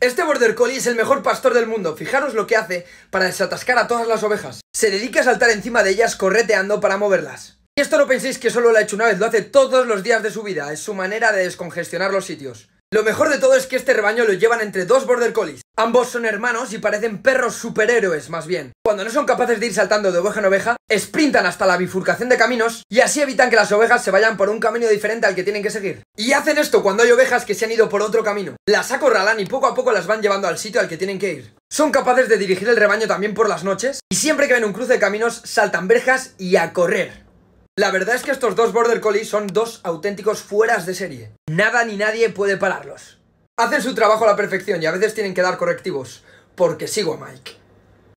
Este border collie es el mejor pastor del mundo, fijaros lo que hace para desatascar a todas las ovejas. Se dedica a saltar encima de ellas correteando para moverlas. Y esto no penséis que solo lo ha hecho una vez, lo hace todos los días de su vida, es su manera de descongestionar los sitios. Lo mejor de todo es que este rebaño lo llevan entre dos border collies. Ambos son hermanos y parecen perros superhéroes más bien. Cuando no son capaces de ir saltando de oveja en oveja, sprintan hasta la bifurcación de caminos y así evitan que las ovejas se vayan por un camino diferente al que tienen que seguir. Y hacen esto cuando hay ovejas que se han ido por otro camino. Las acorralan y poco a poco las van llevando al sitio al que tienen que ir. Son capaces de dirigir el rebaño también por las noches y siempre que ven un cruce de caminos saltan brejas y a correr. La verdad es que estos dos Border Collies son dos auténticos fueras de serie. Nada ni nadie puede pararlos. Hacen su trabajo a la perfección y a veces tienen que dar correctivos, porque sigo a Mike.